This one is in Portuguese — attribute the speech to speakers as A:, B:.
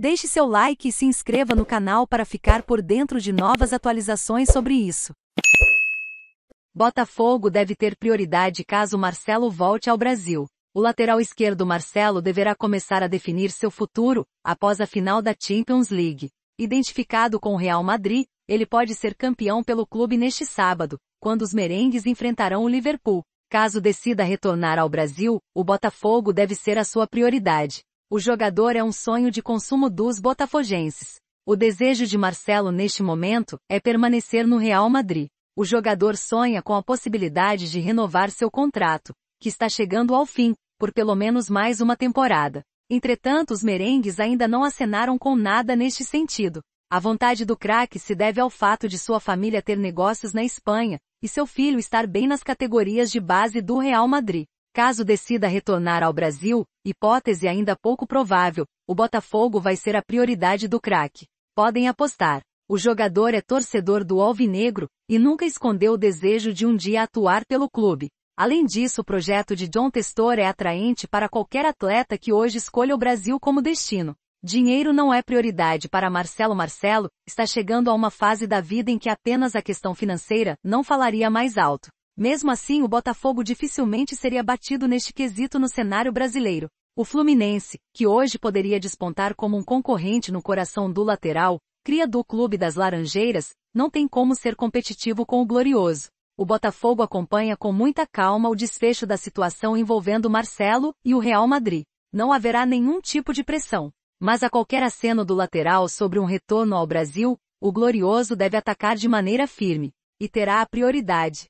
A: Deixe seu like e se inscreva no canal para ficar por dentro de novas atualizações sobre isso. Botafogo deve ter prioridade caso Marcelo volte ao Brasil. O lateral esquerdo Marcelo deverá começar a definir seu futuro após a final da Champions League. Identificado com o Real Madrid, ele pode ser campeão pelo clube neste sábado, quando os merengues enfrentarão o Liverpool. Caso decida retornar ao Brasil, o Botafogo deve ser a sua prioridade. O jogador é um sonho de consumo dos botafogenses. O desejo de Marcelo neste momento é permanecer no Real Madrid. O jogador sonha com a possibilidade de renovar seu contrato, que está chegando ao fim, por pelo menos mais uma temporada. Entretanto, os merengues ainda não acenaram com nada neste sentido. A vontade do craque se deve ao fato de sua família ter negócios na Espanha e seu filho estar bem nas categorias de base do Real Madrid. Caso decida retornar ao Brasil, hipótese ainda pouco provável, o Botafogo vai ser a prioridade do craque. Podem apostar. O jogador é torcedor do Alvinegro e nunca escondeu o desejo de um dia atuar pelo clube. Além disso, o projeto de John Testor é atraente para qualquer atleta que hoje escolha o Brasil como destino. Dinheiro não é prioridade para Marcelo Marcelo, está chegando a uma fase da vida em que apenas a questão financeira não falaria mais alto. Mesmo assim, o Botafogo dificilmente seria batido neste quesito no cenário brasileiro. O Fluminense, que hoje poderia despontar como um concorrente no coração do lateral, cria do Clube das Laranjeiras, não tem como ser competitivo com o Glorioso. O Botafogo acompanha com muita calma o desfecho da situação envolvendo Marcelo e o Real Madrid. Não haverá nenhum tipo de pressão. Mas a qualquer aceno do lateral sobre um retorno ao Brasil, o Glorioso deve atacar de maneira firme. E terá a prioridade.